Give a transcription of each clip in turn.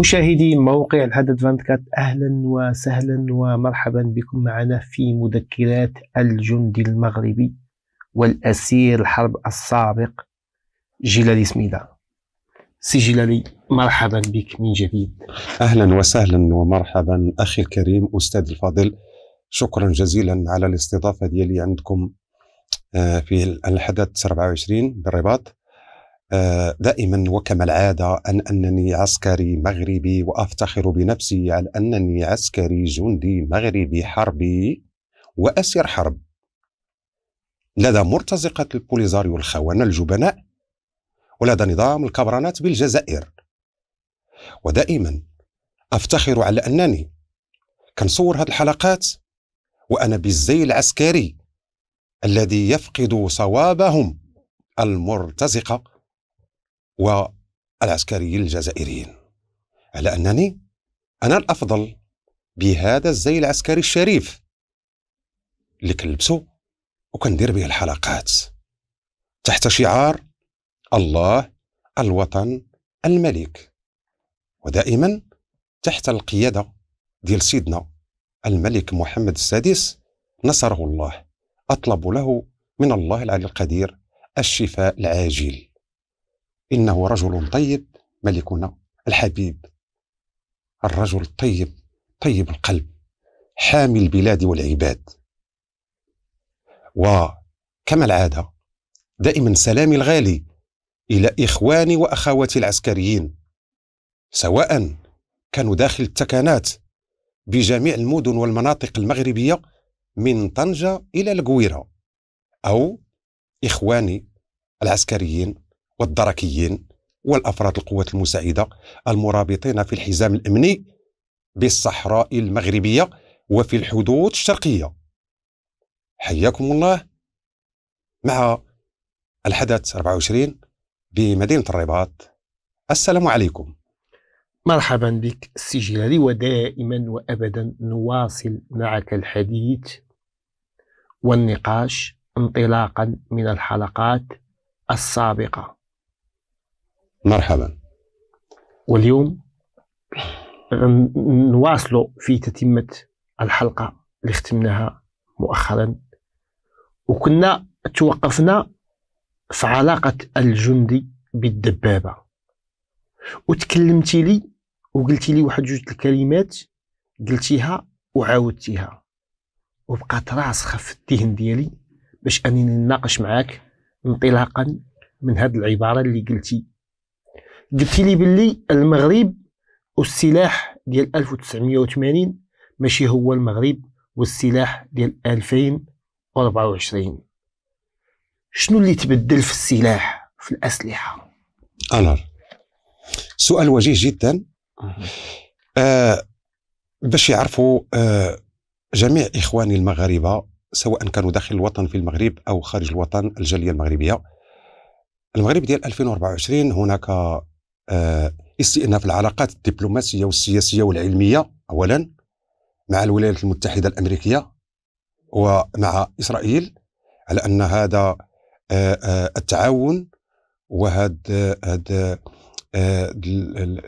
مشاهدي موقع الحدث 24 اهلا وسهلا ومرحبا بكم معنا في مذكرات الجندي المغربي والاسير الحرب السابق جلالي سميدة سي جلالي مرحبا بك من جديد اهلا وسهلا ومرحبا اخي الكريم استاذ الفاضل شكرا جزيلا على الاستضافه ديالي عندكم آه، في الحدث 24 بالرباط آه، دائما وكما العاده ان انني عسكري مغربي وافتخر بنفسي على انني عسكري جندي مغربي حربي واسير حرب لدى مرتزقه البوليزاريو الخونه الجبناء ولدى نظام الكبرانات بالجزائر ودائما افتخر على انني كنصور هذه الحلقات وانا بالزي العسكري الذي يفقد صوابهم المرتزقه والعسكريين الجزائريين على أنني أنا الأفضل بهذا الزي العسكري الشريف اللي كنلبسو وكندير به الحلقات تحت شعار الله الوطن الملك ودائما تحت القيادة ديال سيدنا الملك محمد السادس نصره الله أطلب له من الله العلي القدير الشفاء العاجل إنه رجل طيب ملكنا الحبيب الرجل الطيب طيب القلب حامي البلاد والعباد وكما العادة دائما سلامي الغالي إلى إخواني وأخواتي العسكريين سواء كانوا داخل التكانات بجميع المدن والمناطق المغربية من طنجة إلى القويرة أو إخواني العسكريين والدركيين والأفراد القوات المساعدة المرابطين في الحزام الأمني بالصحراء المغربية وفي الحدود الشرقية حياكم الله مع الحدث 24 بمدينة الرباط السلام عليكم مرحبا بك السجلالي ودائما وابدا نواصل معك الحديث والنقاش انطلاقا من الحلقات السابقه مرحبا واليوم نواصل في تتمة الحلقة اللي ختمناها مؤخرا وكنا توقفنا في علاقة الجندي بالدبابة وتكلمتي لي وقلتي لي واحد جوج الكلمات قلتيها وعاودتيها وبقات راسخة في الذهن ديالي باش انني نناقش معاك انطلاقا من هاد العبارة اللي قلتي جبتي لي باللي المغرب والسلاح ديال 1980 ماشي هو المغرب والسلاح ديال 2024 شنو اللي تبدل في السلاح في الاسلحه انور سؤال وجيه جدا آه باش يعرفوا آه جميع اخواني المغاربه سواء كانوا داخل الوطن في المغرب او خارج الوطن الجاليه المغربيه المغرب ديال 2024 هناك آه، استئناف العلاقات الدبلوماسيه والسياسيه والعلميه اولا مع الولايات المتحده الامريكيه ومع اسرائيل على ان هذا آه، آه، التعاون وهذا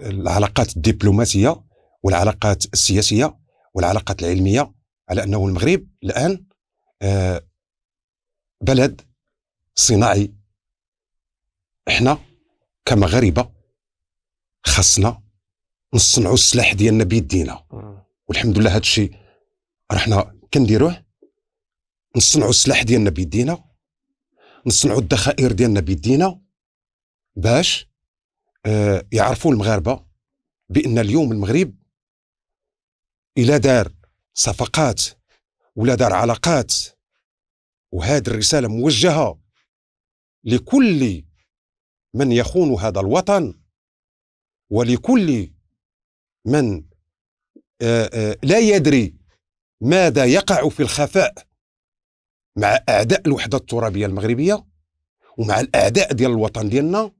العلاقات الدبلوماسيه والعلاقات السياسيه والعلاقات العلميه على انه المغرب الان بلد صناعي احنا كمغاربه خاصنا نصنعوا السلاح ديالنا بيدينا والحمد لله هذا الشيء راه حنا كنديروه نصنعوا السلاح ديالنا بيدينا نصنعوا الذخائر ديالنا بيدينا باش آه، يعرفوا المغاربه بان اليوم المغرب الى دار صفقات ولا دار علاقات وهذه الرساله موجهه لكل من يخون هذا الوطن ولكل من آه، آه، لا يدري ماذا يقع في الخفاء مع اعداء الوحده الترابيه المغربيه ومع الاعداء ديال الوطن ديالنا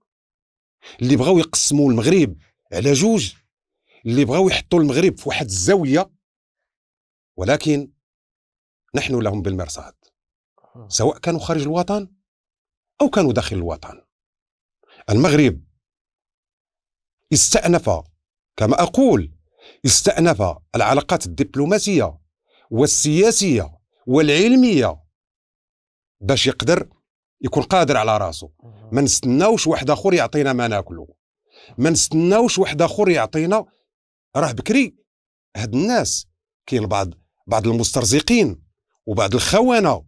اللي بغاو يقسموا المغرب على جوج اللي بغاو يحطوا المغرب في واحد الزاويه ولكن نحن لهم بالمرصاد آه. سواء كانوا خارج الوطن او كانوا داخل الوطن المغرب استأنف كما أقول استأنف العلاقات الدبلوماسية والسياسية والعلمية باش يقدر يكون قادر على راسه ما نستناوش واحد اخر يعطينا ما ناكله ما نستناوش واحد اخر يعطينا راه بكري هاد الناس كاين بعض بعض المسترزقين وبعض الخونه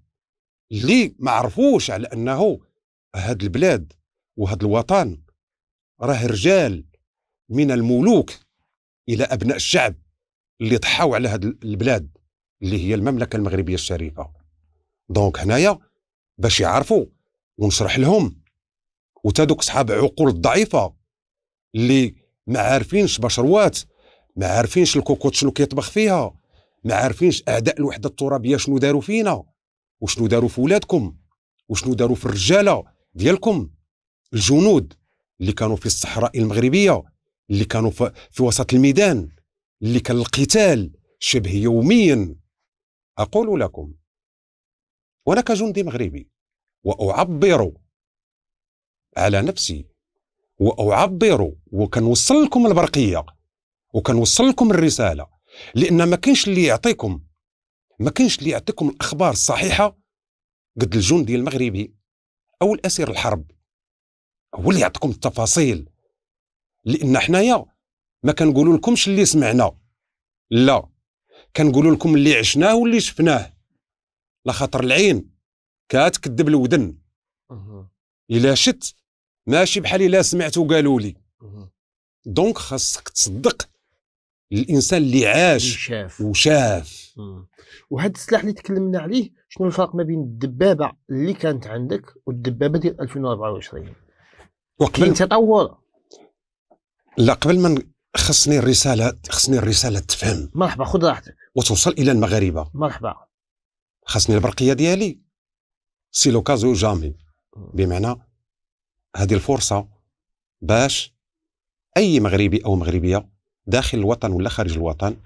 اللي ما عرفوش على انه هاد البلاد وهاد الوطن راه رجال من الملوك الى ابناء الشعب اللي ضحاو على هذه البلاد اللي هي المملكه المغربيه الشريفه دونك هنايا باش يعرفوا ونشرح لهم وتادوك صحاب عقول الضعيفه اللي ما عارفينش بشروات ما عارفينش الكوكوت شنو كيطبخ فيها ما عارفينش اعداء الوحده الترابيه شنو داروا فينا وشنو داروا في ولادكم وشنو داروا في الرجاله ديالكم الجنود اللي كانوا في الصحراء المغربيه اللي كانوا في وسط الميدان اللي كان القتال شبه يوميا أقول لكم وأنا كجندي مغربي وأعبر على نفسي وأعبر وكنوصل لكم البرقية وكنوصل لكم الرسالة لأن ما كاينش اللي يعطيكم ما كاينش اللي يعطيكم الأخبار الصحيحة قد الجندي المغربي أو الأسير الحرب هو اللي يعطيكم التفاصيل لان حنايا ما كنقول لكمش اللي سمعنا لا كنقول لكم اللي عشناه واللي شفناه لا خاطر العين كتكذب الودن الا شت ماشي بحال الا سمعت وقالوا لي دونك خاصك تصدق الانسان اللي عاش شاف. وشاف وهذا السلاح اللي تكلمنا عليه شنو الفرق ما بين الدبابه اللي كانت عندك والدبابه ديال 2024 وقبل تطور لا قبل ما خصني الرساله خصني الرساله تفهم مرحبا خذ راحتك وتوصل الى المغاربه مرحبا خصني البرقيه ديالي سي لوكازو جامي بمعنى هذه الفرصه باش اي مغربي او مغربيه داخل الوطن ولا خارج الوطن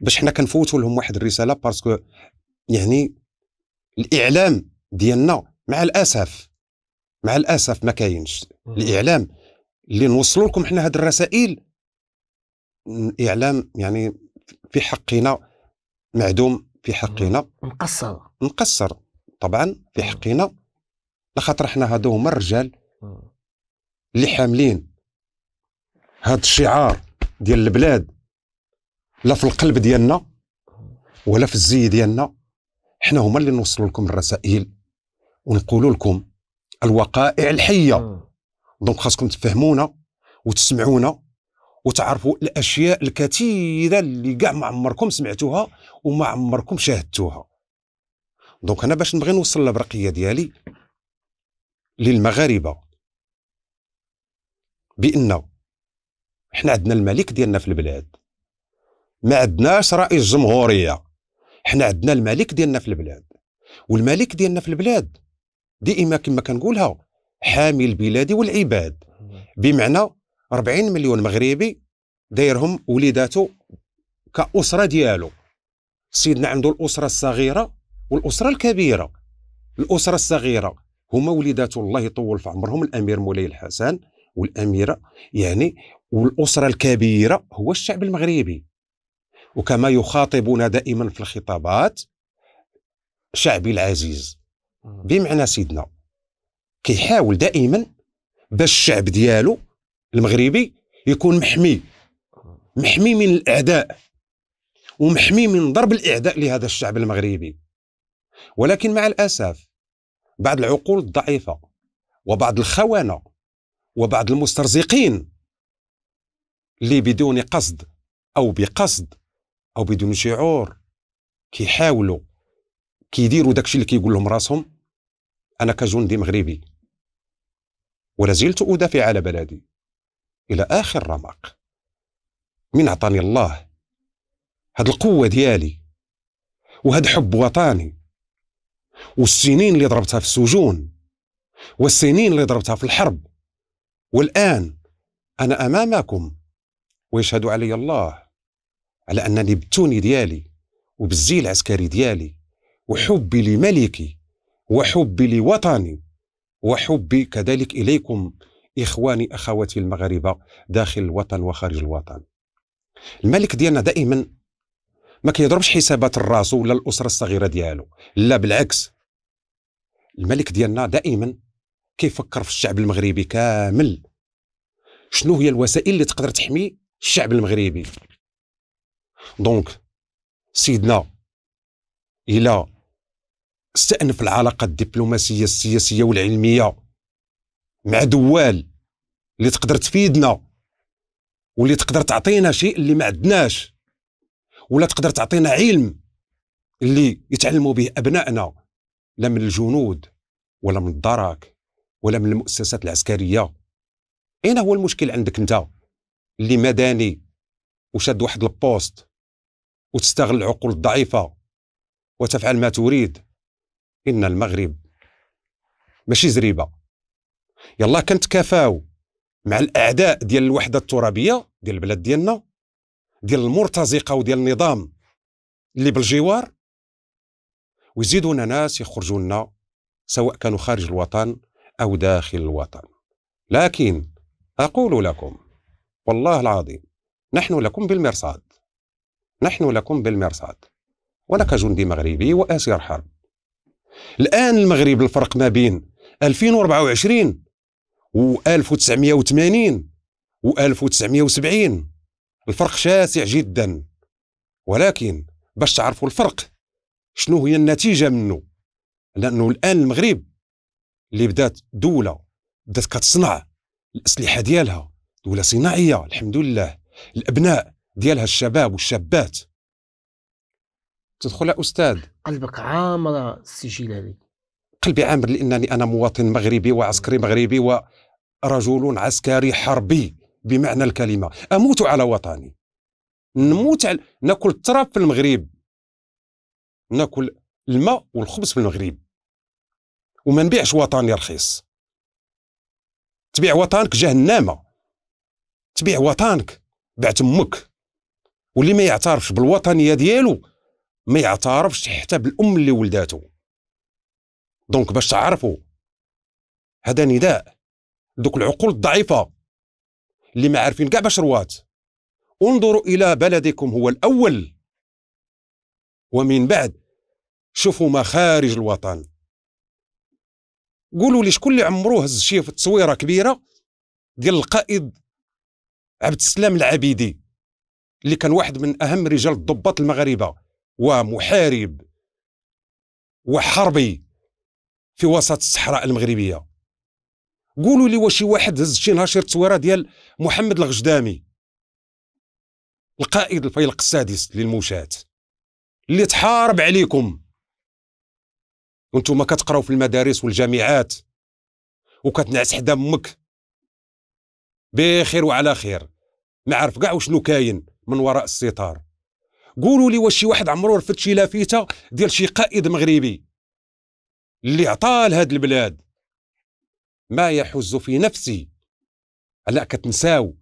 باش حنا كنفوتوا لهم واحد الرساله باسكو يعني الاعلام ديالنا مع الاسف مع الاسف ما كاينش الاعلام اللي نوصلوا لكم حنا هذه الرسائل الاعلام يعني في حقنا معدوم في حقنا مقصر مقصر طبعا في حقنا لخاطر حنا هادو هما الرجال اللي حاملين هاد الشعار ديال البلاد لا في القلب ديالنا ولا في الزي ديالنا حنا هما اللي نوصلوا لكم الرسائل ونقولوا لكم الوقائع الحيه دونك خاصكم تفهمونا وتسمعونا وتعرفوا الاشياء الكثيره اللي كاع ما عمركم سمعتوها وما عمركم شاهدتوها دونك انا باش نبغي نوصل البرقيه ديالي للمغاربه بان حنا عندنا الملك ديالنا في البلاد ما عندناش رئيس جمهوريه حنا عندنا الملك ديالنا في البلاد والملك ديالنا في البلاد ديما كما كنقولها حامي البلاد والعباد بمعنى 40 مليون مغربي دايرهم وليداتو كأسرة ديالو سيدنا عنده الأسرة الصغيرة والأسرة الكبيرة الأسرة الصغيرة هما وليداتو الله يطول في عمرهم الأمير مولاي الحسن والأميرة يعني والأسرة الكبيرة هو الشعب المغربي وكما يخاطبون دائما في الخطابات شعبي العزيز بمعنى سيدنا كيحاول دائما باش الشعب ديالو المغربي يكون محمي محمي من الاعداء ومحمي من ضرب الاعداء لهذا الشعب المغربي ولكن مع الاسف بعض العقول الضعيفه وبعض الخونه وبعض المسترزقين اللي بدون قصد او بقصد او بدون شعور كيحاولوا كيديروا داكشي اللي كيقول لهم راسهم انا كجندي مغربي ولازلت أدافع على بلدي إلى آخر رمق من عطاني الله هاد القوة ديالي وهاد حب وطني والسنين اللي ضربتها في السجون والسنين اللي ضربتها في الحرب والآن أنا أمامكم ويشهد علي الله على أنني بالتوني ديالي وبالزي العسكري ديالي وحبي لملكي وحبي لوطني وحبي كذلك إليكم إخواني أخواتي المغاربة داخل الوطن وخارج الوطن الملك ديالنا دائما ما كيضربش حسابات الراس ولا الأسرة الصغيرة ديالو لا بالعكس الملك ديالنا دائما كيفكر في الشعب المغربي كامل شنو هي الوسائل اللي تقدر تحمي الشعب المغربي دونك سيدنا الى استأنف العلاقة الدبلوماسية السياسية والعلمية مع دول اللي تقدر تفيدنا واللي تقدر تعطينا شيء اللي ما عندناش ولا تقدر تعطينا علم اللي يتعلموا به أبنائنا لا من الجنود ولا من الدرك ولا من المؤسسات العسكرية أين هو المشكل عندك أنت اللي مدني وشاد واحد البوست وتستغل العقول الضعيفة وتفعل ما تريد إن المغرب ماشي زريبة يلا كنتكافاو مع الأعداء ديال الوحدة الترابية ديال البلاد ديالنا ديال المرتزقة وديال النظام اللي بالجوار ويزيدونا ناس يخرجوا لنا سواء كانوا خارج الوطن أو داخل الوطن لكن أقول لكم والله العظيم نحن لكم بالمرصاد نحن لكم بالمرصاد وأنا كجندي مغربي وأسير حرب الآن المغرب الفرق ما بين 2024 و 1980 و 1970 الفرق شاسع جدا ولكن باش تعرفوا الفرق شنو هي النتيجة منه لأنه الآن المغرب اللي بدات دولة بدات كتصنع الأسلحة ديالها دولة صناعية الحمد لله الأبناء ديالها الشباب والشابات تدخل أستاذ قلبك عامر السجل السجلالي قلبي عامر لأنني أنا مواطن مغربي وعسكري مغربي ورجل عسكري حربي بمعنى الكلمة أموت على وطني نموت على... ناكل التراب في المغرب ناكل الماء والخبز في المغرب وما نبيعش وطني رخيص تبيع وطنك جهنمة تبيع وطنك بعت امك واللي ما يعترفش بالوطنيه ديالو ما يعترفش حتى بالام اللي ولداتو دونك باش تعرفوا هذا نداء دوك العقول الضعيفه اللي ما عارفين كاع باش روات انظروا الى بلدكم هو الاول ومن بعد شوفوا مخارج الوطن قولوا لي شكون اللي عمرو هز شي في تصويره كبيره ديال القائد عبد السلام العبيدي اللي كان واحد من اهم رجال الضباط المغاربه ومحارب وحربي في وسط الصحراء المغربيه قولوا لي واش واحد هز شي نهار شي تصويره ديال محمد الغجدامي القائد الفيلق السادس للمشاة اللي تحارب عليكم وانتم كتقراو في المدارس والجامعات وكتنعس حدا امك بخير وعلى خير ما عارف كاع وشنو كاين من وراء الستار قولوا لي واش شي واحد عمرو رفد شي لافته ديال شي قائد مغربي اللي عطى لهاد البلاد ما يحز في نفسي الا كتنساو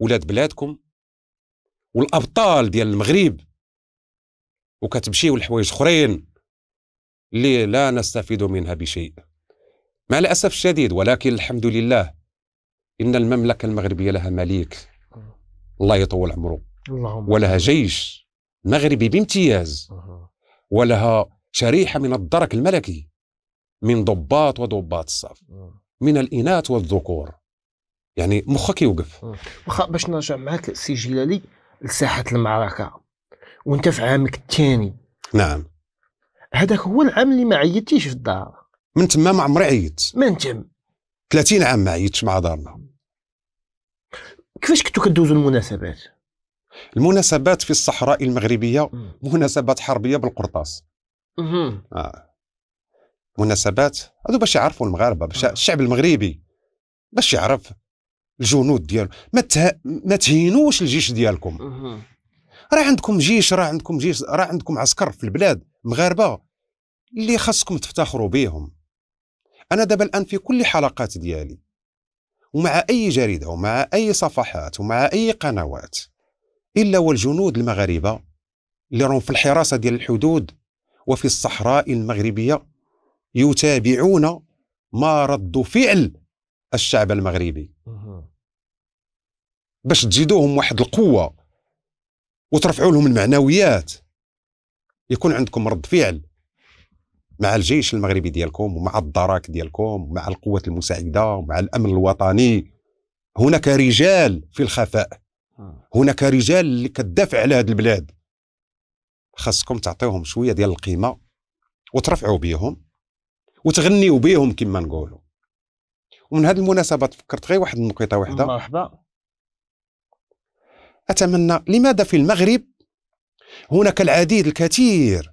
ولاد بلادكم والابطال ديال المغرب وكتمشيو لحوايج اخرين اللي لا نستفيد منها بشيء مع الاسف الشديد ولكن الحمد لله ان المملكه المغربيه لها مليك الله يطول عمره اللهم ولها جيش مغربي بامتياز ولها شريحة من الدرك الملكي من ضباط وضباط الصف من الإناث والذكور يعني مخك يوقف واخا باش نرجع معك سي جلالي لساحة المعركة وانت في عامك الثاني نعم هذاك هو العام اللي ما عيطتيش في الدار من تما ما عمري عيت من تم 30 عام ما عيطتش مع دارنا كيفاش كنتو كدوزو المناسبات المناسبات في الصحراء المغربيه مناسبات حربيه بالقرطاس آه. مناسبات هذو باش يعرفوا المغاربه باش آه. الشعب المغربي باش يعرف الجنود ديالو ما ته... ما تهينوش الجيش ديالكم راه عندكم جيش راه عندكم جيش راه عندكم عسكر في البلاد مغاربه اللي خاصكم تفتخروا بهم انا دابا الان في كل حلقات ديالي ومع اي جريده ومع اي صفحات ومع اي قنوات إلا والجنود المغاربة اللي راهم في الحراسة ديال الحدود وفي الصحراء المغربية يتابعون ما رد فعل الشعب المغربي باش تزيدوهم واحد القوة وترفعوا لهم المعنويات يكون عندكم رد فعل مع الجيش المغربي ديالكم ومع الدراك ديالكم ومع القوات المساعدة ومع الأمن الوطني هناك رجال في الخفاء آه. هناك رجال اللي كتدافع على هذه البلاد خاصكم تعطيهم شويه ديال القيمه وترفعوا بهم وتغنيوا بهم كما نقولوا ومن هذه المناسبه فكرت غير واحد النقطه واحده مرحبا اتمنى لماذا في المغرب هناك العديد الكثير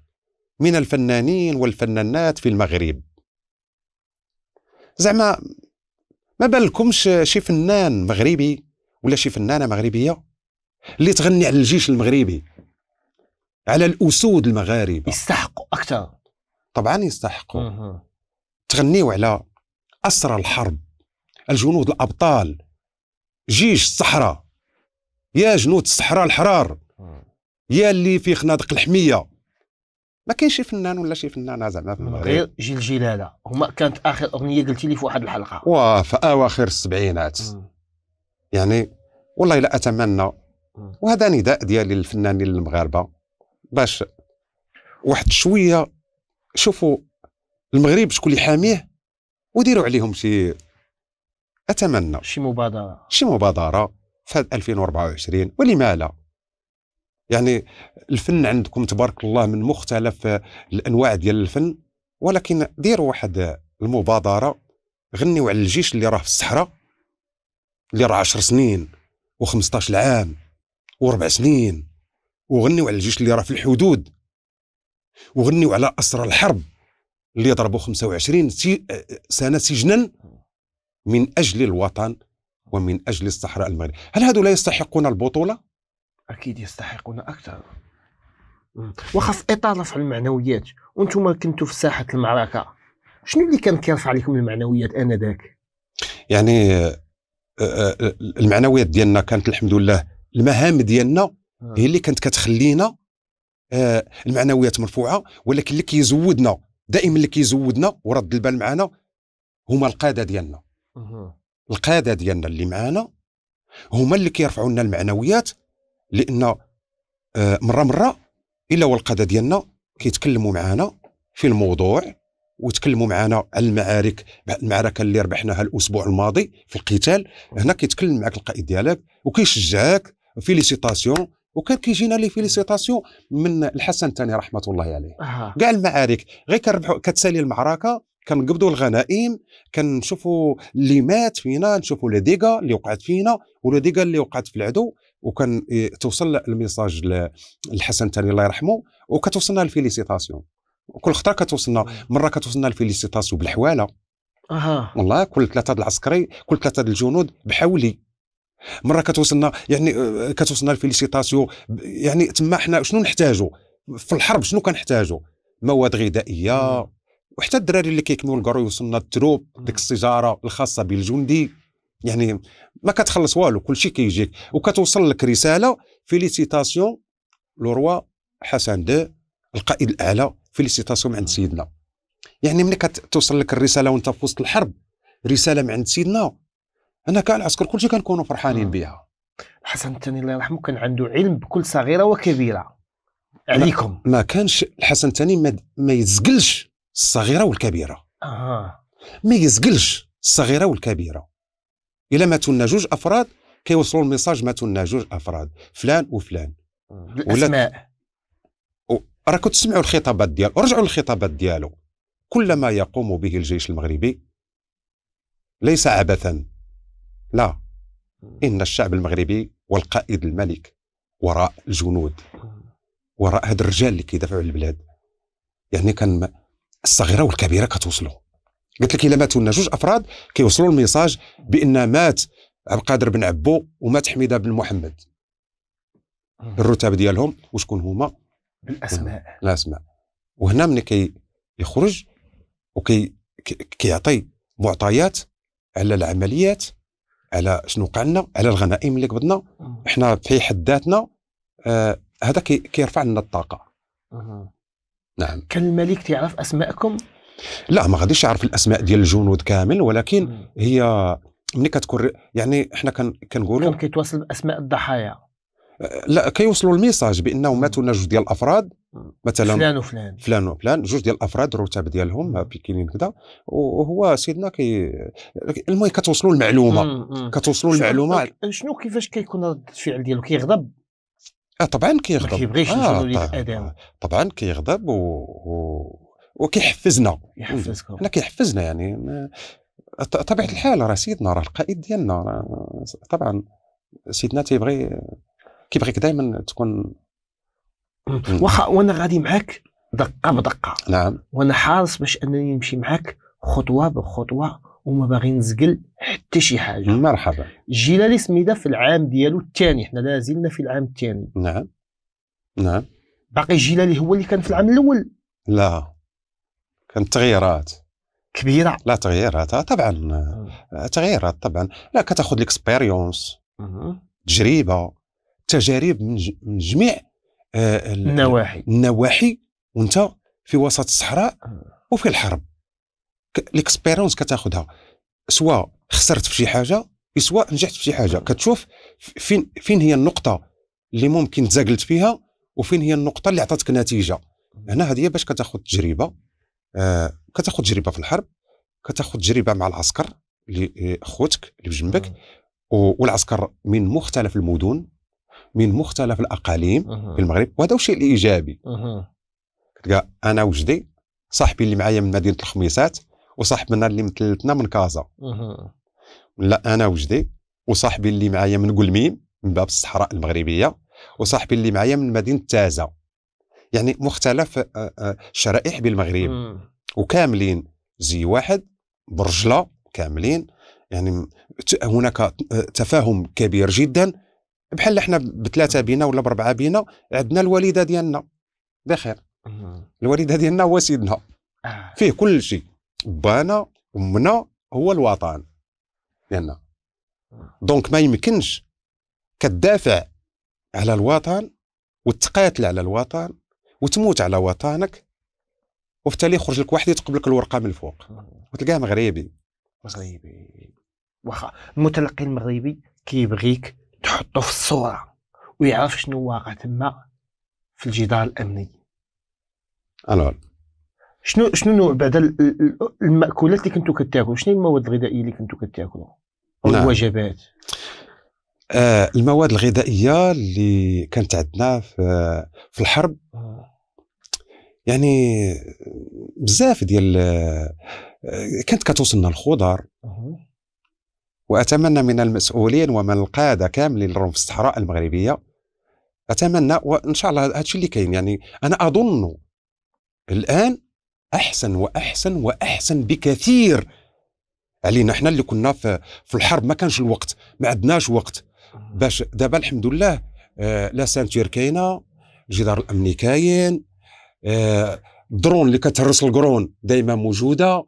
من الفنانين والفنانات في المغرب زعما ما بالكمش شي فنان مغربي ولا شي فنانه مغربيه اللي تغني على الجيش المغربي على الاسود المغاربه يستحقوا اكثر طبعا يستحقوا تغنيوا على اسرى الحرب الجنود الابطال جيش الصحراء يا جنود الصحراء الحرار يا اللي في خنادق الحميه ما كاين شي فنان ولا شي فنانه زعما في المغرب غير جيل جلاله هما كانت اخر اغنيه قلتي لي في واحد الحلقه واه في اواخر السبعينات يعني والله لا اتمنى وهذا نداء ديالي للفنانين المغاربه باش واحد شويه شوفوا المغرب شكون اللي حاميه وديروا عليهم شي اتمنى شي مبادره شي مبادره في 2024 ولما لا يعني الفن عندكم تبارك الله من مختلف الانواع ديال الفن ولكن ديروا واحد المبادره غنيوا على الجيش اللي راه في الصحراء اللي راه 10 سنين و15 عام وربع سنين وغنيو على الجيش اللي راه في الحدود وغنيو على أسرى الحرب اللي ضربوا 25 سنة سجنا من أجل الوطن ومن أجل الصحراء المغربية هل لا يستحقون البطولة؟ أكيد يستحقون أكثر وخاص اطاله في المعنويات وانتم كنتوا في ساحه المعركه شنو اللي كان كيرفع عليكم المعنويات انذاك يعني المعنويات ديالنا كانت الحمد لله المهام ديالنا آه. هي اللي كانت كتخلينا آه، المعنويات مرفوعه ولكن اللي كيزودنا دائما اللي كيزودنا ورد البال معنا هما القاده ديالنا القاده ديالنا اللي معانا هما اللي كيرفعوا لنا المعنويات لان آه، مره مره الا والقاده ديالنا كيتكلموا معانا في الموضوع وتكلموا معنا على المعارك المعركه اللي ربحناها الاسبوع الماضي في القتال هنا كيتكلم معك القائد ديالك وكيشجعك فيليسيتاسيون وكان كيجينا لي فيليسيتاسيون من الحسن الثاني رحمه الله عليه كاع آه. المعارك غير كنربحوا كتسالي المعركه كنقبضوا الغنائم كنشوفوا اللي مات فينا نشوفوا لي ديغا اللي وقعت فينا ولا ديغا اللي وقعت في العدو وكان توصل الميساج للحسن الثاني الله يرحمه وكتوصلنا الفيليسيتاسيون كل خطره كتوصلنا مره كتوصلنا الفيليسيتاسيون بالحواله اها والله كل ثلاثه العسكري كل ثلاثه الجنود بحولي مره كتوصلنا يعني آه، كتوصلنا الفيليسيتاسيون يعني تما حنا شنو نحتاجو في الحرب شنو كنحتاجو مواد غذائيه وحتى الدراري اللي كيكملوا الكرو يوصلنا التروب ديك السيجاره الخاصه بالجندي يعني ما كتخلص والو كلشي كيجيك وكتوصل لك رساله فيليسيتاسيون لو روا حسن دو القائد الاعلى فيليسيتاسيون عند آه. سيدنا يعني ملي كتوصل لك الرساله وانت في وسط الحرب رساله من عند سيدنا انا كالعسكر كلشي كنكونوا فرحانين آه. بها الحسن الثاني الله يرحمه كان عنده علم بكل صغيره وكبيره عليكم ما كانش الحسن الثاني ما, ما يزقلش الصغيره والكبيره آه. ما يزقلش الصغيره والكبيره الا ماتوا لنا جوج افراد كيوصلوا الميساج ماتوا لنا جوج افراد فلان وفلان الاسماء راكم تسمعوا الخطابات ديالو رجعوا للخطابات ديالو كل ما يقوم به الجيش المغربي ليس عبثا لا إن الشعب المغربي والقائد الملك وراء الجنود وراء هاد الرجال اللي كيدافعوا على البلاد يعني كان الصغيره والكبيره كتوصلوا قلت لك الا ماتوا لنا جوج افراد كيوصلوا الميساج بان مات عبد القادر بن عبو ومات حميده بن محمد الرتب ديالهم وشكون هما الاسماء الاسماء وهنا ملي كي يخرج وكي كيعطي معطيات على العمليات على شنو وقع لنا على الغنائم اللي قبضنا احنا في حد ذاتنا آه هذا كي كيرفع لنا الطاقه أه. نعم كان الملك تعرف اسماءكم لا ما غاديش يعرف الاسماء ديال الجنود كامل ولكن هي ملي كتكون يعني احنا كنقولوا كان كيتواصل باسماء الضحايا لا كيوصلوا الميساج بانه ماتوا لنا جوج ديال الافراد مثلا فلان وفلان فلان وفلان جوج ديال الافراد الرتب ديالهم بيكينين كذا وهو سيدنا كي المهم كتوصلوا المعلومه كتوصلوا المعلومه شنو كيفاش كيكون رد الفعل ديالو كيغضب اه طبعا كيغضب ما كيبغيش آه طبعا كيغضب و... و... وكيحفزنا يحفزكم حنا كيحفزنا يعني طبيعه الحال راه سيدنا راه القائد ديالنا طبعا سيدنا تيبغي كيبغيك دائما تكون واخا وانا غادي معاك دقه بدقه نعم وانا حارس باش انني نمشي معاك خطوه بخطوه وما باغي نزقل حتى شي حاجه مرحبا جيلالي سميده في العام ديالو الثاني حنا لازلنا في العام الثاني نعم نعم باقي جيلالي هو اللي كان في العام الاول لا كانت تغييرات كبيره لا تغييرات آه، طبعا آه، تغييرات طبعا لا كتاخذ ليكسبيريونس تجربه تجارب من, ج... من جميع آه ال... النواحي النواحي وانت في وسط الصحراء آه. وفي الحرب ليكسبيرونس كتاخذها سواء خسرت في شي حاجه سواء نجحت في شي حاجه كتشوف فين فين هي النقطه اللي ممكن تزاقلت فيها وفين هي النقطه اللي عطاتك نتيجه هنا هذه باش كتاخذ تجربه آه كتاخذ تجربه في الحرب كتاخذ تجربه مع العسكر اللي آه، خوتك اللي بجنبك آه. والعسكر من مختلف المدن من مختلف الاقاليم أه. في المغرب وهذا هو الشيء الايجابي أه. انا وجدي صاحبي اللي معايا من مدينه الخميسات وصاحبنا اللي مثلتنا من كازا أه. لا انا وجدي وصاحبي اللي معايا من قلميم من باب الصحراء المغربيه وصاحبي اللي معايا من مدينه تازه يعني مختلف الشرائح آه، آه، بالمغرب وكاملين زي واحد برجله كاملين يعني هناك آه، تفاهم كبير جدا بحال احنا بثلاثه بينا ولا بربعه بينا عندنا الوالده ديالنا بخير الوالده ديالنا هو سيدنا آه. فيه كل شيء بانا امنا هو الوطن ديالنا دونك ما يمكنش كتدافع على الوطن وتقاتل على الوطن وتموت على وطنك وفي التالي يخرج لك واحد يتقبل لك الورقه من الفوق وتلقاه مغربي مغربي واخا المتلقي المغربي كيبغيك تحطه في الصورة ويعرف شنو واقع تما في الجدار الأمني الوغ شنو شنو نوع بعد المأكولات اللي كنتو كتاكلوا شنو المواد الغذائية اللي كنتو كتاكلوا أو نعم. الوجبات آه المواد الغذائية اللي كانت عندنا في, في الحرب يعني بزاف ديال آه، كانت كتوصلنا الخضر وأتمنى من المسؤولين ومن القادة كاملين راهم في الصحراء المغربية أتمنى وإن شاء الله هادشي اللي كاين يعني أنا أظن الآن أحسن وأحسن وأحسن بكثير علينا حنا اللي كنا في, في الحرب ما كانش الوقت ما عندناش وقت باش دابا الحمد لله آه، لا سانتير كاينه الجدار الامني كاين آه، الدرون اللي كتهرس القرون دائما موجوده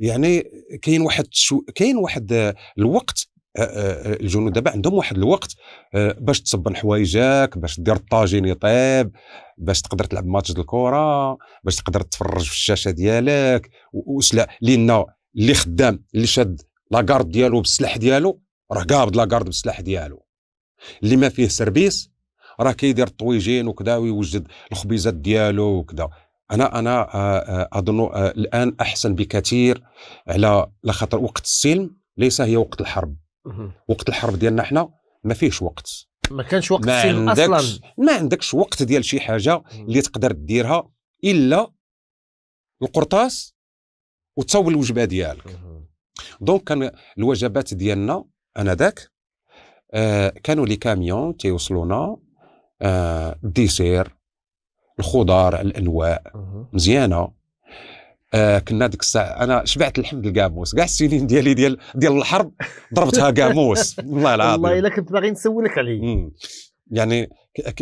يعني كاين واحد شو كاين واحد الوقت آه، آه، الجنود دابا عندهم واحد الوقت آه، باش تصبن حوايجك باش دير الطاجين يطيب باش تقدر تلعب ماتش الكره باش تقدر تفرج في الشاشه ديالك وسلا لان اللي خدام اللي شاد لاكارد ديالو بالسلاح ديالو راه قابض لاكارد بالسلاح ديالو اللي ما فيه سربيس راه كيدير الطويجين وكذا ويوجد الخبيزات ديالو وكذا انا انا آه، آه، اظن آه، الان احسن بكثير على لخطر وقت السلم ليس هي وقت الحرب وقت الحرب ديالنا حنا ما فيهش وقت ما كانش وقت ما السلم اصلا ما عندكش وقت ديال شي حاجه اللي تقدر ديرها الا القرطاس وتصاوب الوجبه ديالك دونك كان الوجبات ديالنا انذاك آه كانوا لي كاميون تيوصلونا آه الديسير الخضار الانواع مزيانه آه كنا ديك الساعه انا شبعت اللحم بالقاموس كاع السنين ديالي ديال ديال الحرب ضربتها قاموس والله العظيم والله الا كنت باغي نسولك عليه يعني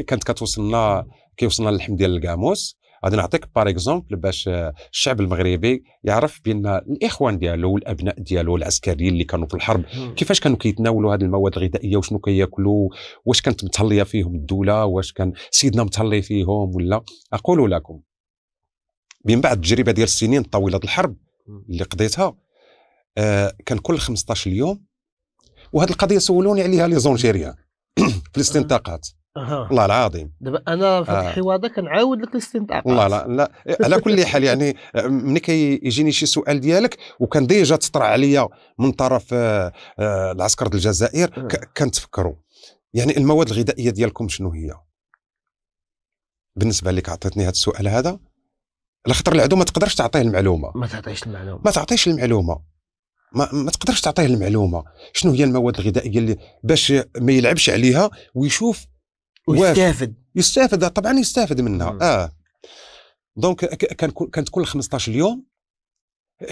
كانت كتوصلنا كيوصلنا اللحم ديال القاموس غادي نعطيك بار اكزومبل باش آه، الشعب المغربي يعرف بان الاخوان ديالو والابناء ديالو العسكريين اللي كانوا في الحرب كيفاش كانوا كيتناولوا هذه المواد الغذائيه وشنو كياكلوا واش كانت متهليه فيهم الدوله واش كان سيدنا متهلي فيهم ولا اقول لكم من بعد التجربه ديال السنين ديال الحرب اللي قضيتها آه كان كل 15 يوم وهذه القضيه سولوني عليها لي زونجيريان في الاستنطاقات أه. والله العظيم دابا انا في هذا آه. الحوار هذا كنعاود لك الاستنطاق والله لا لا على كل حال يعني ملي كيجيني شي سؤال ديالك وكان ديجا تطرح عليا من طرف آه، آه، العسكر الجزائر كنتفكروا يعني المواد الغذائيه ديالكم شنو هي بالنسبه لك عطيتني هذا السؤال هذا على خاطر العدو ما تقدرش تعطيه المعلومه ما تعطيش المعلومه ما تعطيش المعلومه ما, ما تقدرش تعطيه المعلومه شنو هي المواد الغذائيه اللي باش ما يلعبش عليها ويشوف ويستافد يستافد طبعا يستافد منها مم. اه دونك كانت كل 15 يوم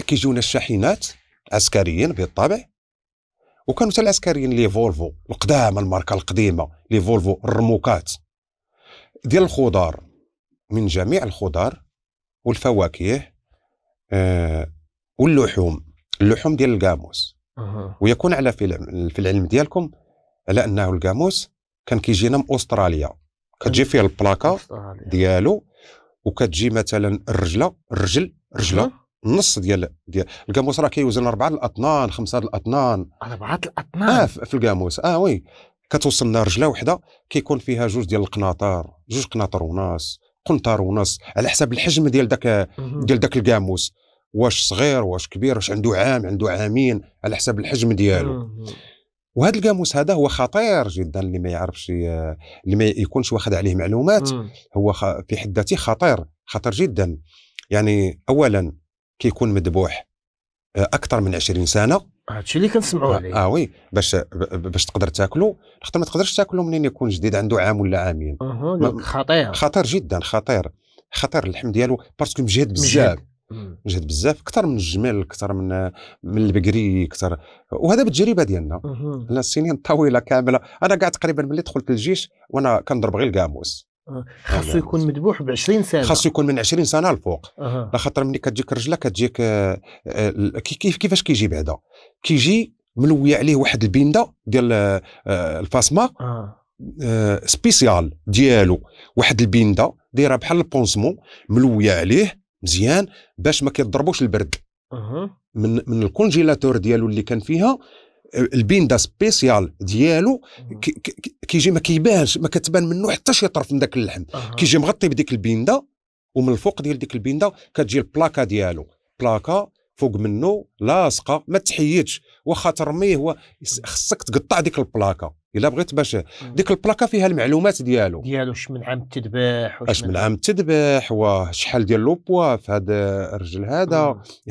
كيجيونا الشاحنات عسكريين بالطبع وكانوا حتى العسكريين لي فولفو القدامى الماركه القديمه لي فولفو الرموكات ديال الخضار من جميع الخضار والفواكه آه واللحوم اللحوم ديال القاموس ويكون على في العلم ديالكم على انه القاموس كان كيجينا من استراليا كتجي فيه البلاكا ديالو وكتجي مثلا الرجله الرجل رجله النص ديال ديال القاموس راه كيوزن اربعه الاطنان خمسه الاطنان اربعه الاطنان اه في القاموس اه وي كتوصلنا رجله وحده كيكون فيها جوج ديال القناطر جوج قناطر وناس قنطر ونص على حسب الحجم ديال داك ديال داك القاموس واش صغير واش كبير واش عنده عام عنده عامين على حسب الحجم ديالو وهذا القاموس هذا هو خطير جدا اللي ما يعرفش اللي ما يكونش واخد عليه معلومات م. هو في حد ذاته خطير خطر جدا يعني اولا كيكون مذبوح آه، اكثر من 20 سنه هادشي اللي كنسمعوا آه، عليه اه وي باش باش تقدر تاكله خاطر ما تقدرش تاكله منين يكون جديد عنده عام ولا عامين اها خطير خطير جدا خطير خطر اللحم ديالو باسكو مجهد بزاف جهد بزاف اكثر من الجمال اكثر من من البقري اكثر وهذا بالتجربه ديالنا انا السنين الطويله كامله انا كاع تقريبا ملي دخلت للجيش وانا كنضرب غير القاموس آه. آه، خاصو يكون مذبوح ب 20 سنه خاصو يكون من 20 سنه لفوق أه. خاطر ملي كتجيك رجله كتجيك آه، كيف كيفاش كيجي بعدا كيجي ملوي عليه واحد البنده ديال الفاسما أه. سبيسيال ديالو واحد البنده دايره بحال البونسمون ملويه عليه مزيان باش ما كيضربوش البرد من من الكونجيلاتور ديالو اللي كان فيها البيندا سبيسيال ديالو كيجي ما كيبانش ما كتبان منه حتى شي طرف من ذاك اللحم كيجي مغطي بديك البيندا ومن الفوق ديال ديك البيندا كتجي البلاكا ديالو بلاكا فوق منه لاصقه ما تحيدش واخا ترميه خصك تقطع ديك البلاكه الا بغيت باش ديك البلاكه فيها المعلومات ديالو ديالو اش من عام التذبح اش من عام التذبح وشحال ديال لوبوا في هذا الرجل هذا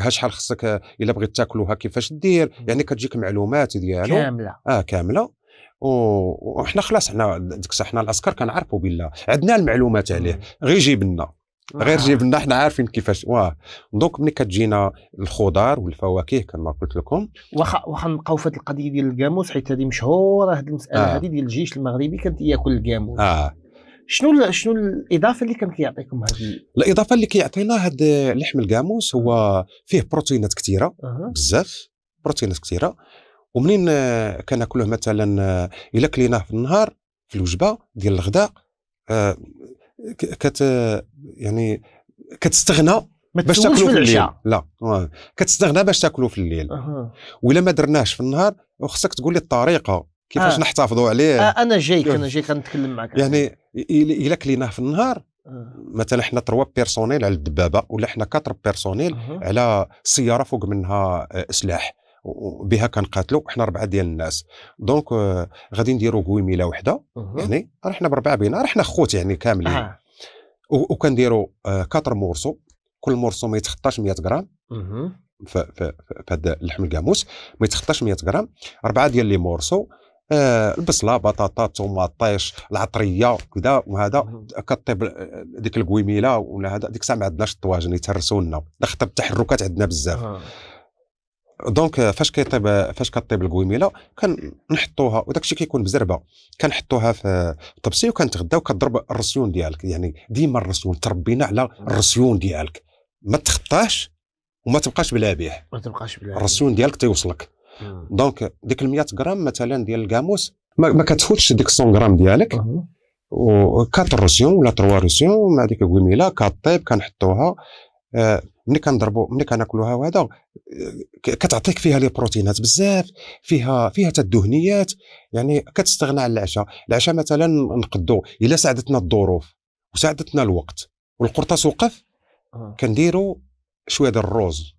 ها شحال خصك الا بغيت تاكلوها كيفاش دير يعني كتجيك معلومات ديالو كامله اه كامله وحنا خلاص حنا ديك الساعه حنا العسكر كنعرفوا بالله عندنا المعلومات عليه غير جيب لنا غير آه. جبنا حنا عارفين كيفاش واه دونك ملي كتجينا الخضار والفواكه كما قلت لكم واخا واخا نبقاو في هذه القضيه ديال الكاموس حيت هذه مشهوره هذه المساله آه. هذه ديال الجيش المغربي كان ياكل الكاموس آه. شنو شنو الاضافه اللي كان كيعطيكم هذه الاضافه اللي كيعطينا هذا لحم الكاموس هو فيه بروتينات كثيره آه. بزاف بروتينات كثيره ومنين كناكلوه مثلا الا كليناه في النهار في الوجبه ديال الغداء آه، كت يعني كتستغنى باش تاكلوا آه، في الليل لا كتستغنى باش تاكلوا في الليل ولا ما درناهش في النهار خصك تقول لي الطريقه كيفاش آه. نحتفظوا عليه آه انا جايك انا جايك غنتكلم معك يعني الا كليناه في النهار آه. مثلا حنا تروا بيرسونيل على الدبابه ولا حنا كاتر بيرسونيل على سياره فوق منها آه، سلاح وبها كنقاتلوا حنا اربعه ديال الناس دونك آه، غادي نديروا كويميله وحده يعني رحنا بربعه بينا رحنا خوت يعني كاملين آه. وكنديروا كاتر مورسو كل مورسو ما يتخطاش 100 غرام في هذا اللحم القاموس ما يتخطاش 100 غرام اربعه ديال لي مورسو آه، البصله بطاطا طوماطيش العطريه كذا وهذا كطيب آه، ديك الكويميله ولا هذا ديك الساعه ما عندناش الطواجن يتهرسوا لنا خاطر طيب التحركات عندنا بزاف آه. دونك euh, فاش كيطيب آه، فاش كطيب الكويميله كنحطوها وداك الشيء كيكون بزربه كنحطوها في الطبسي وكنتغدا وكضرب الرسيون ديالك يعني ديما الرسيون تربينا على الرسيون ديالك ما تخطاش وما تبقاش بلا بيه ما تبقاش بيه الرسيون ديالك تيوصلك دونك آه. ديك ال 100 غرام مثلا ديال الكاموس ما, ما كتفوتش ديك 100 غرام ديالك و وكات الرسيون ولا تروا رسيون مع ديك الكويميله كطيب كنحطوها آه، ملي كنضربوا ملي كناكلوها وهذا آه، كتعطيك فيها لي بروتينات بزاف فيها فيها الدهنيات يعني كتستغنى على العشاء العشاء مثلا نقدو الا ساعدتنا الظروف وساعدتنا الوقت والقرطاس وقف آه. كنديروا شويه ديال الروز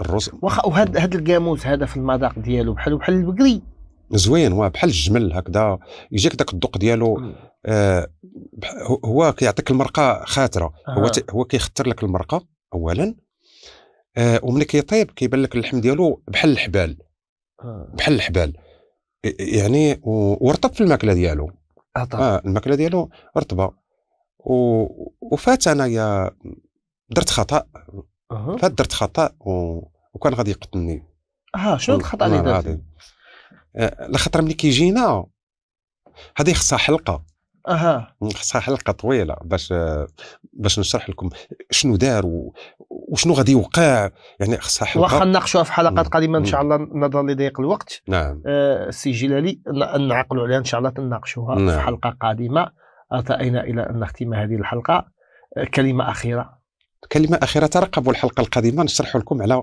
الروز واخا وهاد هاد هذا في المذاق ديالو بحال بحال البقري زوين واه بحال الجمل هكذا يجيك داك الدوق ديالو آه هو كيعطيك المرقه خاتره آه. هو هو كيختر لك المرقه اولا آه وملي كيطيب كيبان لك اللحم ديالو بحال الحبال بحال الحبال يعني ورطب في الماكله ديالو آه،, اه الماكله ديالو رطبه و... وفات انايا درت خطا أه. فات درت خطا و... وكان غادي يقتلني اه شنو الخطا اللي درت؟ آه، لخاطر ملي كيجينا هذه خصها حلقه اها خصها حلقه طويله باش باش نشرح لكم شنو دار وشنو غادي يوقع يعني خصها حلقه واخا نناقشوها في حلقات قادمه ان شاء الله نظرا لضيق الوقت نعم آه سي جلالي نعقلوا عليها ان شاء الله تناقشوها نعم. في حلقه قادمه ارتئينا الى ان نختم هذه الحلقه آه كلمه اخيره كلمه اخيره ترقبوا الحلقه القادمه نشرح لكم على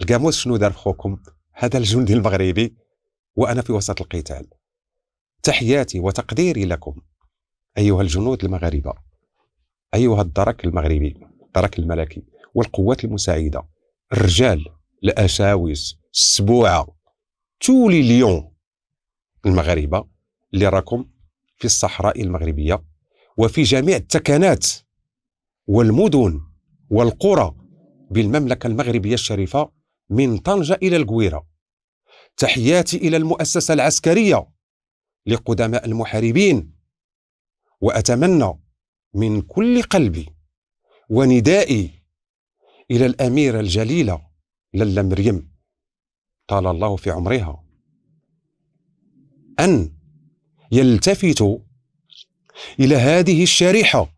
القاموس شنو دار خوكم هذا الجندي المغربي وانا في وسط القتال تحياتي وتقديري لكم أيها الجنود المغاربة أيها الدرك المغربي الدرك الملكي والقوات المساعدة الرجال الأساوس السبوعة تولي اليوم المغاربة اللي راكم في الصحراء المغربية وفي جميع التكنات والمدن والقرى بالمملكة المغربية الشريفة من طنجة إلى القويرة تحياتي إلى المؤسسة العسكرية لقدماء المحاربين وأتمنى من كل قلبي وندائي إلى الأميرة الجليلة للا مريم طال الله في عمرها أن يلتفت إلى هذه الشريحة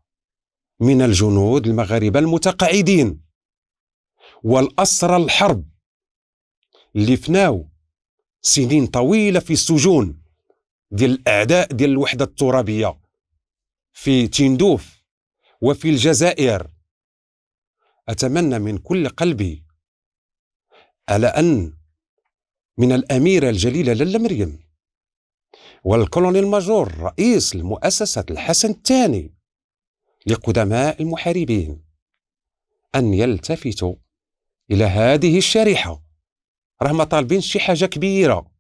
من الجنود المغاربة المتقاعدين والأسرى الحرب اللي فناو سنين طويلة في السجون ديال الأعداء ديال الوحدة الترابية في تندوف وفي الجزائر أتمنى من كل قلبي على أن من الأميرة الجليلة للا مريم والكولونيل ماجور رئيس المؤسسة الحسن الثاني لقدماء المحاربين أن يلتفتوا إلى هذه الشريحة راه ما طالبين شي حاجة كبيرة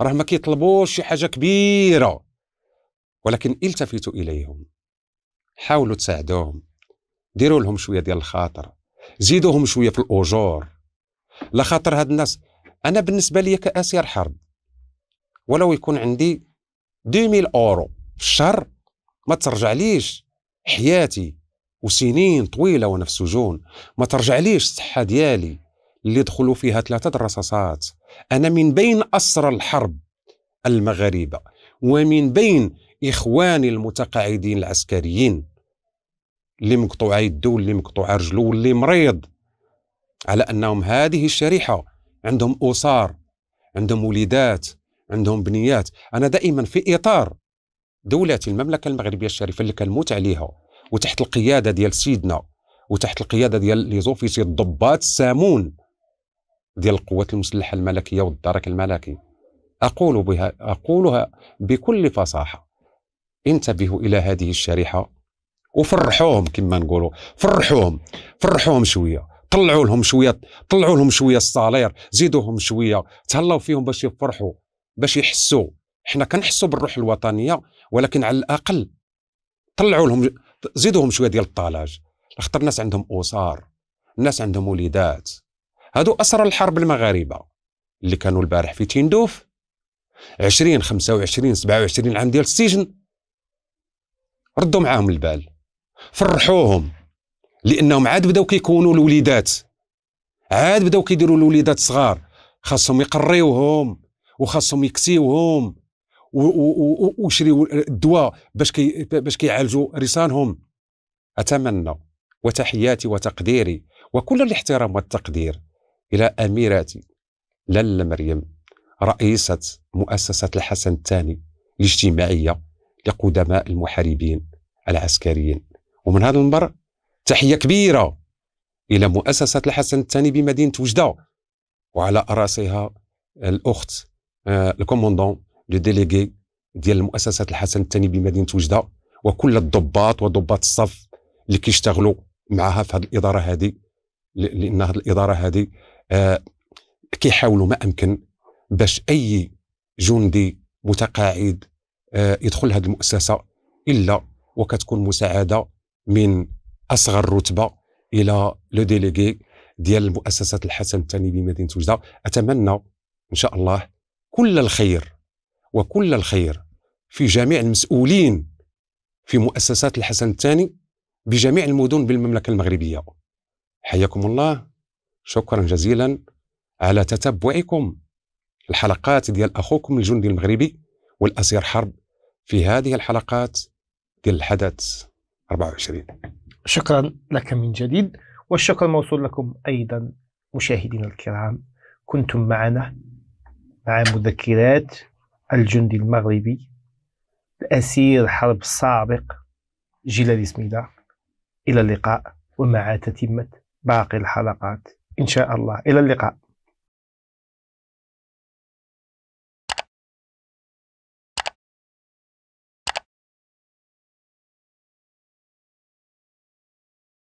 راه ما كيطلبوش شي حاجة كبيرة ولكن التفتوا إليهم حاولوا تساعدوهم ديروا لهم شوية ديال الخاطر زيدوهم شوية في الأجور لخاطر هاد الناس أنا بالنسبة لي كأسير حرب ولو يكون عندي 2000 أورو في الشهر ما ترجع ليش حياتي وسنين طويلة وأنا في السجون ما ترجع ليش الصحة ديالي اللي دخلوا فيها ثلاثة الرصاصات أنا من بين اسرى الحرب المغاربة ومن بين إخواني المتقاعدين العسكريين اللي مقطوعي يدو اللي مقطوع رجلو واللي مريض على أنهم هذه الشريحة عندهم اسر عندهم وليدات عندهم بنيات أنا دائما في إطار دولة المملكة المغربية الشريفة اللي كنموت عليها وتحت القيادة ديال سيدنا وتحت القيادة ديال لي زوفيسي الضباط السامون ديال القوات المسلحة الملكية والدرك الملكي أقول بها أقولها بكل فصاحة انتبهوا الى هذه الشريحه وفرحوهم كما نقولوا فرحوهم فرحوهم شويه طلعوا لهم شويه طلعوا لهم شويه الصالير زيدوهم شويه تهلاو فيهم باش يفرحوا باش يحسوا حنا كنحسوا بالروح الوطنيه ولكن على الاقل طلعوا لهم زيدوهم شويه ديال الطلاج خاطر الناس عندهم اسار الناس عندهم وليدات هادو اسرى الحرب المغاربه اللي كانوا البارح في تندوف 20 25 27 عام ديال السجن ردوا معاهم البال فرحوهم لانهم عاد بداو كيكونوا الوليدات عاد بداو كيديروا الوليدات صغار خاصهم يقريوهم وخاصهم يكسيوهم ويشريو الدواء باش كي باش كيعالجوا رصانهم اتمنى وتحياتي وتقديري وكل الاحترام والتقدير الى اميرتي للا مريم رئيسه مؤسسه الحسن الثاني الاجتماعيه لقدماء المحاربين العسكريين ومن هذا المنبر تحية كبيرة إلى مؤسسة الحسن الثاني بمدينة وجدة وعلى رأسها الأخت آه، الكوموندون لو ديليغي ديال مؤسسة الحسن الثاني بمدينة وجدة وكل الضباط وضباط الصف اللي كيشتغلوا معها في هذه الإدارة هذه لأن هذه الإدارة هذه آه، كيحاولوا ما أمكن باش أي جندي متقاعد آه، يدخل هذه المؤسسه الا وكتكون مساعده من اصغر رتبه الى لو ديليغي ديال مؤسسه الحسن الثاني بمدينه وجده اتمنى ان شاء الله كل الخير وكل الخير في جميع المسؤولين في مؤسسات الحسن الثاني بجميع المدن بالمملكه المغربيه حياكم الله شكرا جزيلا على تتبعكم الحلقات ديال اخوكم الجندي المغربي والاسير حرب في هذه الحلقات الحدث 24 شكرا لك من جديد والشكر موصول لكم أيضا مشاهدينا الكرام كنتم معنا مع مذكرات الجندي المغربي الأسير حرب سابق جلال سميدة إلى اللقاء ومع تتمة باقي الحلقات إن شاء الله إلى اللقاء